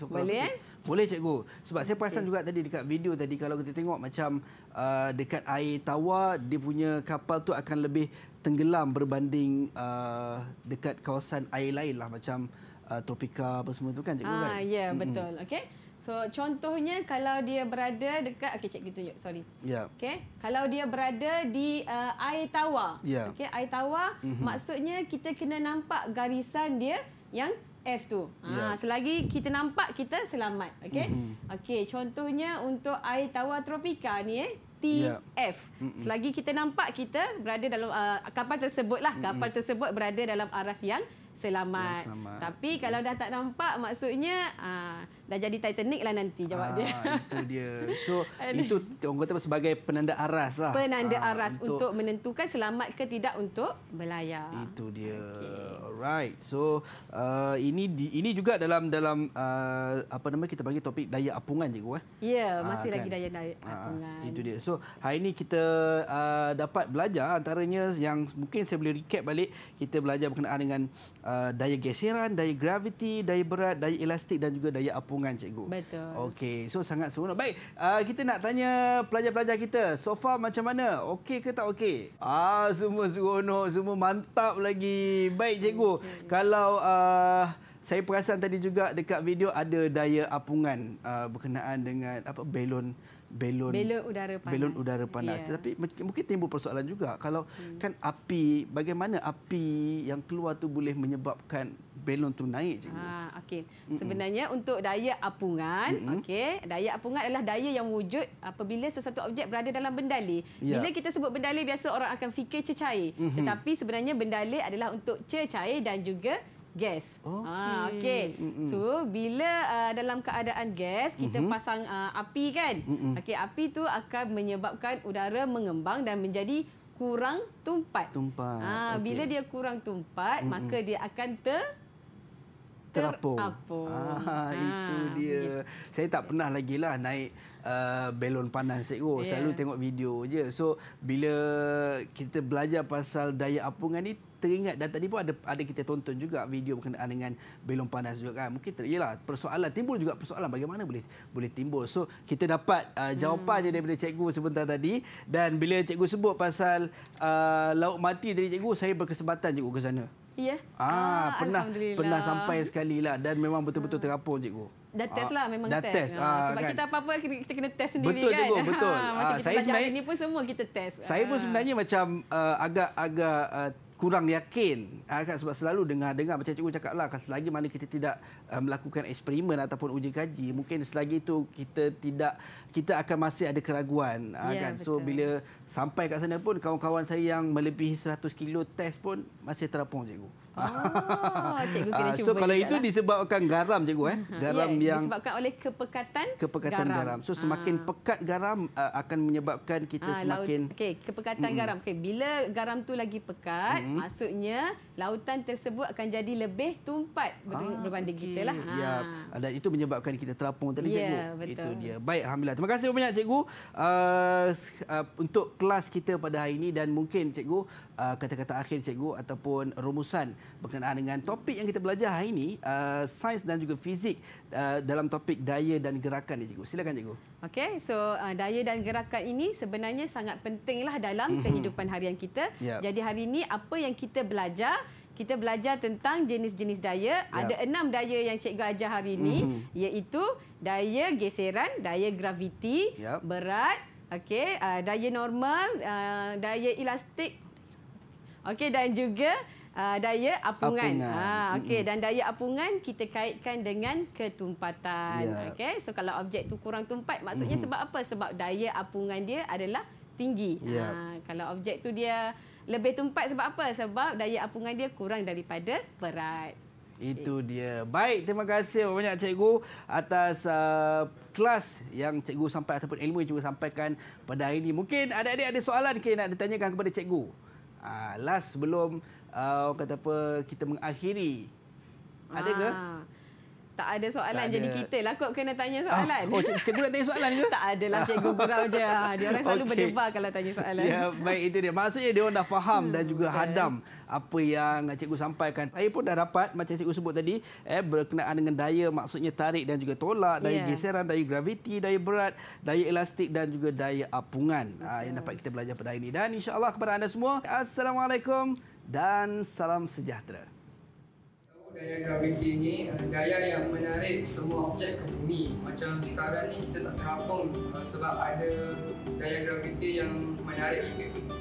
So, boleh kita, eh? Boleh
cikgu. Sebab saya perasan okay. juga tadi dekat video tadi kalau kita tengok macam uh, dekat air tawar dia punya kapal tu akan lebih tenggelam berbanding uh, dekat kawasan air lain lah macam uh, tropika apa semua tu kan cikgu ah, kan? Ya yeah, mm-hmm. betul.
Okay. So contohnya kalau dia berada dekat okey cikgu tunjuk sorry. Yeah. Okey. Kalau dia berada di uh, air tawar. Yeah. Okey air tawar mm-hmm. maksudnya kita kena nampak garisan dia yang F tu. Ha, yeah. Ya. selagi kita nampak kita selamat. Okey. Mm-hmm. Okey, contohnya untuk air tawar tropika ni eh. TF. Yeah. Selagi kita nampak kita berada dalam uh, kapal lah kapal Mm-mm. tersebut berada dalam aras yang selamat. Ya, selamat. Tapi kalau dah tak nampak maksudnya uh, dah jadi Titanic lah nanti jawab ah, dia.
Itu dia. So itu orang kata sebagai penanda aras lah. Penanda ah, aras untuk, untuk
menentukan selamat ke tidak untuk berlayar.
Itu dia. Okay. Alright. So uh, ini di, ini juga dalam dalam uh, apa nama kita bagi topik daya apungan cikgu eh.
Ya, yeah, masih ah, lagi kan? daya daya ah, apungan.
Ah, itu dia. So hari ini kita uh, dapat belajar antaranya yang mungkin saya boleh recap balik kita belajar berkenaan dengan uh, daya geseran, daya graviti, daya berat, daya elastik dan juga daya apungan sokongan cikgu. Betul. Okey, so sangat seronok. Baik, uh, kita nak tanya pelajar-pelajar kita. So far macam mana? Okey ke tak okey? Ah, semua seronok, semua mantap lagi. Baik cikgu, okay. kalau uh, saya perasan tadi juga dekat video ada daya apungan uh, berkenaan dengan apa belon belon belon
udara panas. Belon
udara panas. Yeah. Ya. Tapi mungkin timbul persoalan juga kalau hmm. kan api bagaimana api yang keluar tu boleh menyebabkan belon tu naik cikgu. Ha
ah, okey. Sebenarnya Mm-mm. untuk daya apungan, okey, daya apungan adalah daya yang wujud apabila sesuatu objek berada dalam bendali. Yeah. Bila kita sebut bendali biasa orang akan fikir cecair. Mm-hmm. Tetapi sebenarnya bendali adalah untuk cecair dan juga gas. Ah, okey. Ah, okay. So bila uh, dalam keadaan gas kita uh mm-hmm. -huh. pasang uh, api kan. Uh -huh. Okey, api tu akan menyebabkan udara mengembang dan menjadi kurang tumpat.
Tumpat. Ah, okay. bila
dia kurang tumpat, uh -huh. maka dia akan ter
terapung. terapung. Ah, ah, itu dia. Gitu. Saya tak pernah lagi lah naik Uh, belon panas cikgu yeah. selalu tengok video je so bila kita belajar pasal daya apungan ni teringat dan tadi pun ada ada kita tonton juga video berkenaan dengan belum panas juga kan. Mungkin yalah persoalan timbul juga persoalan bagaimana boleh boleh timbul. So kita dapat uh, jawapan hmm. daripada cikgu sebentar tadi dan bila cikgu sebut pasal uh, laut mati dari cikgu saya berkesempatan cikgu ke sana.
Ya. Ah, ah pernah pernah sampai
sekali lah dan memang betul-betul ah. terapung cikgu.
Dah ah, test lah memang dah test. test. Ha, Sebab kan. kita apa-apa kita kena test sendiri betul, kan. Betul cikgu, betul. Ha, ha, saya belajar ini pun semua kita test. Saya ha. pun sebenarnya
macam uh, agak agak uh, kurang yakin uh, sebab selalu dengar-dengar macam cikgu cakap lah kan, selagi mana kita tidak uh, melakukan eksperimen ataupun uji kaji mungkin selagi itu kita tidak kita akan masih ada keraguan uh, ah, yeah, kan. so bila sampai kat sana pun kawan-kawan saya yang melebihi 100 kilo test pun masih terapung cikgu Ah,
cikgu kena ah, So kalau itu lah.
disebabkan garam cikgu eh. Hmm. Garam yeah, yang
disebabkan oleh kepekatan kepekatan garam. garam. So semakin uh.
pekat garam uh, akan menyebabkan kita uh, semakin
okey kepekatan mm. garam. Okey bila garam tu lagi pekat mm. maksudnya lautan tersebut akan jadi lebih tumpat berbanding okay. kita lah. Ya yeah.
dan itu menyebabkan kita terapung tadi yeah, cikgu. Betul. Itu dia. Baik alhamdulillah. Terima kasih banyak cikgu uh, uh, untuk kelas kita pada hari ini dan mungkin cikgu kata-kata uh, akhir cikgu ataupun rumusan berkenaan dengan topik yang kita belajar hari ini, uh, sains dan juga fizik uh, dalam topik daya dan gerakan ni cikgu. Silakan cikgu.
Okey, so uh, daya dan gerakan ini sebenarnya sangat pentinglah dalam mhm. kehidupan harian kita. Yeah. Jadi hari ini apa yang kita belajar kita belajar tentang jenis-jenis daya. Ya. Ada enam daya yang cikgu ajar hari ini. Mm-hmm. Iaitu daya geseran, daya graviti, ya. berat, okay, uh, daya normal, uh, daya elastik okay, dan juga uh, daya apungan. apungan. Ha, ah, okay. Dan daya apungan kita kaitkan dengan ketumpatan. Yeah. Okay. So kalau objek tu kurang tumpat, maksudnya mm -hmm. sebab apa? Sebab daya apungan dia adalah tinggi. Yeah. Ya. Ha, kalau objek tu dia lebih tumpat sebab apa? Sebab daya apungan dia kurang daripada berat.
Itu dia. Baik, terima kasih banyak cikgu atas uh, kelas yang cikgu sampai ataupun ilmu yang cikgu sampaikan pada hari ini. Mungkin adik-adik ada soalan ke nak ditanyakan kepada cikgu? Ah, last sebelum uh, kata apa kita mengakhiri.
Ada ke? Ah tak ada soalan tak jadi ada. kita lah kot kena tanya ah, soalan. Ah, oh, cik, cikgu nak tanya soalan ke? tak adalah cikgu gurau je. Ah, dia orang selalu okay. berdebar kalau tanya soalan. Ya,
baik itu dia. Maksudnya dia orang dah faham hmm, dan juga okay. Hmm, hadam apa yang cikgu sampaikan. Saya pun dah dapat macam cikgu sebut tadi eh berkenaan dengan daya maksudnya tarik dan juga tolak, daya yeah. geseran, daya graviti, daya berat, daya elastik dan juga daya apungan okay. uh, yang dapat kita belajar pada hari ini. Dan insya-Allah kepada anda semua, assalamualaikum dan salam sejahtera gaya graviti ni gaya yang menarik semua objek ke bumi macam sekarang ni kita tak terapung eh, sebab ada gaya graviti yang menarik kita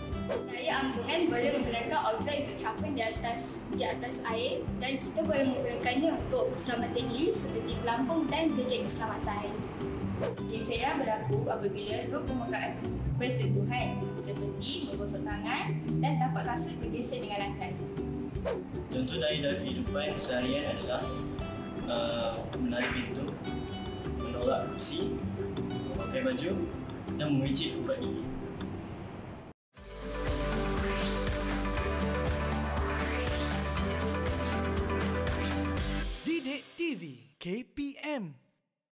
Gaya ambuhan boleh menggunakan objek yang terapung di atas di atas air dan kita boleh menggunakannya untuk keselamatan diri seperti pelampung dan jaket keselamatan. Biasanya berlaku apabila dua permukaan bersentuhan seperti menggosok tangan dan tapak kasut bergeser dengan lantai.
Contoh dari dalam kehidupan keseharian adalah uh, menarik pintu, menolak
kursi, memakai baju dan memicit ubat gigi.
Didik TV KPM